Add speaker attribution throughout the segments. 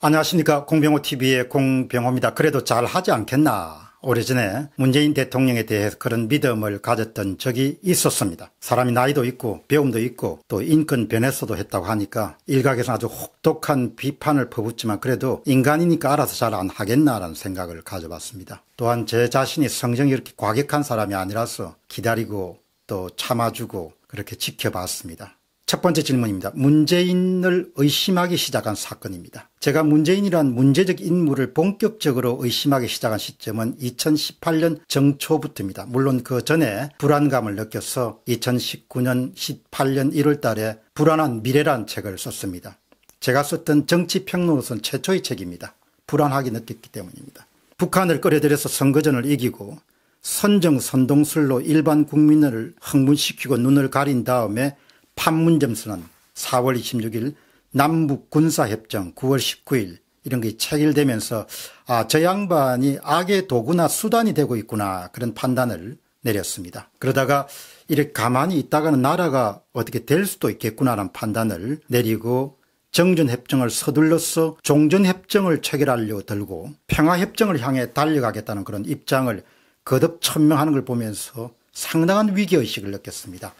Speaker 1: 안녕하십니까. 공병호TV의 공병호입니다. 그래도 잘 하지 않겠나. 오래전에 문재인 대통령에 대해 그런 믿음을 가졌던 적이 있었습니다. 사람이 나이도 있고 배움도 있고 또 인권 변에서도 했다고 하니까 일각에서 아주 혹독한 비판을 퍼붓지만 그래도 인간이니까 알아서 잘 안 하겠나라는 생각을 가져봤습니다. 또한 제 자신이 성정이 이렇게 과격한 사람이 아니라서 기다리고 또 참아주고 그렇게 지켜봤습니다. 첫 번째 질문입니다. 문재인을 의심하기 시작한 사건입니다. 제가 문재인이란 문제적 인물을 본격적으로 의심하기 시작한 시점은 2018년 정초부터입니다. 물론 그 전에 불안감을 느껴서 2019년 18년 1월 달에 불안한 미래란 책을 썼습니다. 제가 썼던 정치평론으로서 최초의 책입니다. 불안하게 느꼈기 때문입니다. 북한을 끌어들여서 선거전을 이기고 선정선동술로 일반 국민을 흥분시키고 눈을 가린 다음에 판문 점수는 4월 26일 남북 군사협정 9월 19일 이런 게 체결되면서 아, 저 양반이 악의 도구나 수단이 되고 있구나 그런 판단을 내렸습니다. 그러다가 이렇게 가만히 있다가는 나라가 어떻게 될 수도 있겠구나라는 판단을 내리고 정전협정을 서둘러서 종전협정을 체결하려고 들고 평화협정을 향해 달려가겠다는 그런 입장을 거듭 천명하는 걸 보면서 상당한 위기의식을 느꼈습니다.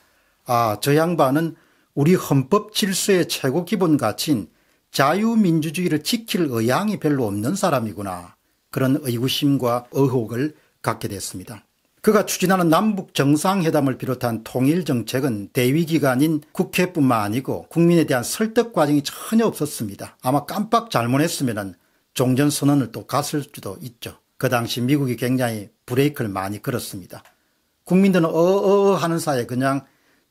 Speaker 1: 아, 저 양반은 우리 헌법 질서의 최고 기본 가치인 자유민주주의를 지킬 의향이 별로 없는 사람이구나. 그런 의구심과 의혹을 갖게 됐습니다. 그가 추진하는 남북 정상회담을 비롯한 통일 정책은 대위 기관인 국회뿐만 아니고 국민에 대한 설득 과정이 전혀 없었습니다. 아마 깜빡 잘못했으면 종전 선언을 또 갔을 수도 있죠. 그 당시 미국이 굉장히 브레이크를 많이 걸었습니다. 국민들은 어어 하는 사이에 그냥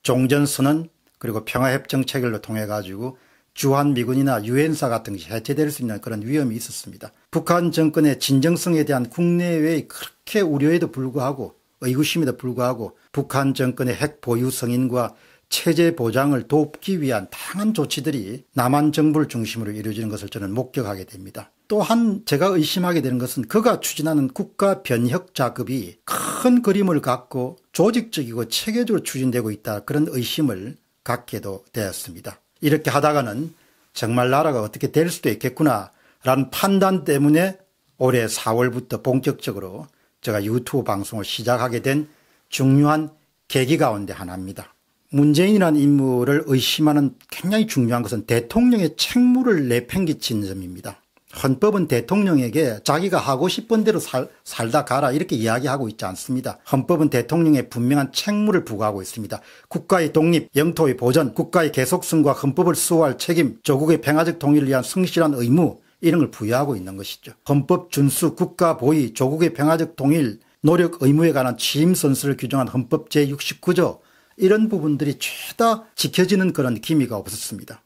Speaker 1: 종전선언 그리고 평화협정 체결로 통해 가지고 주한미군이나 유엔사 같은 것이 해체될 수 있는 그런 위험이 있었습니다. 북한 정권의 진정성에 대한 국내외의 그렇게 우려에도 불구하고 의구심에도 불구하고 북한 정권의 핵 보유 성인과 체제 보장을 돕기 위한 다양한 조치들이 남한 정부를 중심으로 이루어지는 것을 저는 목격하게 됩니다. 또한 제가 의심하게 되는 것은 그가 추진하는 국가 변혁 작업이 큰 그림을 갖고 조직적이고 체계적으로 추진되고 있다 그런 의심을 갖게도 되었습니다. 이렇게 하다가는 정말 나라가 어떻게 될 수도 있겠구나 라는 판단 때문에 올해 4월부터 본격적으로 제가 유튜브 방송을 시작하게 된 중요한 계기 가운데 하나입니다. 문재인이라는 인물을 의심하는 굉장히 중요한 것은 대통령의 책무를 내팽개친 점입니다. 헌법은 대통령에게 자기가 하고 싶은 대로 살, 살다 가라 이렇게 이야기하고 있지 않습니다. 헌법은 대통령의 분명한 책무를 부과하고 있습니다. 국가의 독립, 영토의 보전, 국가의 계속성과 헌법을 수호할 책임, 조국의 평화적 통일을 위한 성실한 의무 이런 걸 부여하고 있는 것이죠. 헌법 준수, 국가 보위, 조국의 평화적 통일, 노력 의무에 관한 취임 선수를 규정한 헌법 제69조 이런 부분들이 죄다 지켜지는 그런 기미가 없었습니다.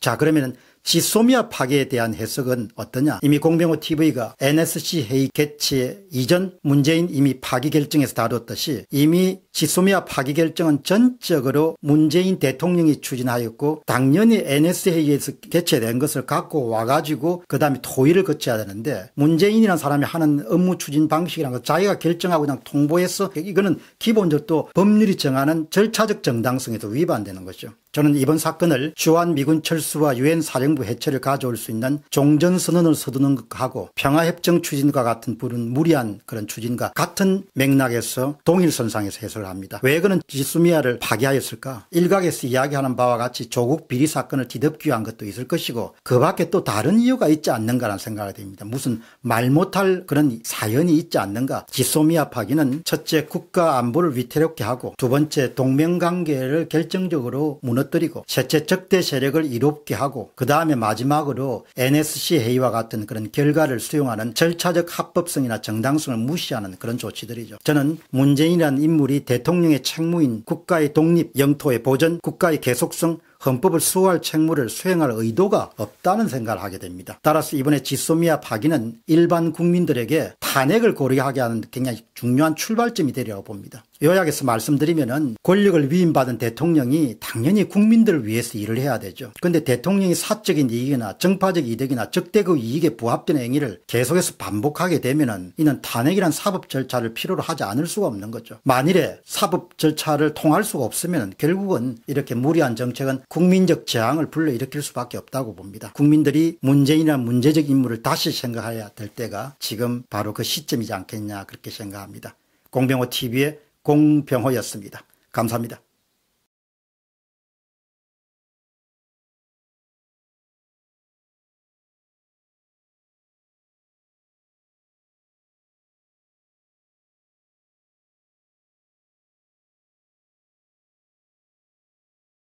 Speaker 1: 자 그러면 은 시소미아 파괴에 대한 해석은 어떠냐? 이미 공병호 TV가 NSC 회의 개최 이전 문재인 이미 파기 결정에서 다뤘듯이 이미 시소미아 파기 결정은 전적으로 문재인 대통령이 추진하였고 당연히 NS 회의에서 개최된 것을 갖고 와가지고 그 다음에 토의를 거쳐야 되는데 문재인이라는 사람이 하는 업무 추진 방식이라는 것 자기가 결정하고 그냥 통보해서 이거는 기본적으로 또 법률이 정하는 절차적 정당성에도 위반되는 거죠. 저는 이번 사건을 주한 미군 철수와 유엔 사령 정부 해체를 가져올 수 있는 종전선언을 서두는 것하고 평화협정 추진과 같은 부른 무리한 그런 추진과 같은 맥락에서 동일선상에서 해설을 합니다. 왜 그는 지수미아를 파괴하였을까? 일각에서 이야기하는 바와 같이 조국 비리 사건을 뒤덮기 위한 것도 있을 것이고 그 밖에 또 다른 이유가 있지 않는가라는 생각이 듭니다. 무슨 말 못할 그런 사연이 있지 않는가? 지소미아 파기는 첫째 국가 안보를 위태롭게 하고 두 번째 동맹관계를 결정적으로 무너뜨리고 셋째 적대 세력을 이롭게 하고 그다음 다음에 마지막으로 NSC 회의와 같은 그런 결과를 수용하는 절차적 합법성이나 정당성을 무시하는 그런 조치들이죠. 저는 문재인이라는 인물이 대통령의 책무인 국가의 독립, 영토의 보전, 국가의 계속성, 헌법을 수호할 책무를 수행할 의도가 없다는 생각을 하게 됩니다. 따라서 이번에 지소미아 파기는 일반 국민들에게 탄핵을 고려하게 하는 굉장히 중요한 출발점이 되리라고 봅니다. 요약해서 말씀드리면은 권력을 위임받은 대통령이 당연히 국민들을 위해서 일을 해야 되죠. 그런데 대통령이 사적인 이익이나 정파적 이득이나 적대급 이익에 부합되는 행위를 계속해서 반복하게 되면은 이는 탄핵이란 사법 절차를 필요로 하지 않을 수가 없는 거죠. 만일에 사법 절차를 통할 수가 없으면 결국은 이렇게 무리한 정책은 국민적 저항을 불러일으킬 수밖에 없다고 봅니다. 국민들이 문재인이나 문제적 인물을 다시 생각해야 될 때가 지금 바로 그 시점이지 않겠냐 그렇게 생각합니다. 공병호 TV의 공병호였습니다. 감사합니다.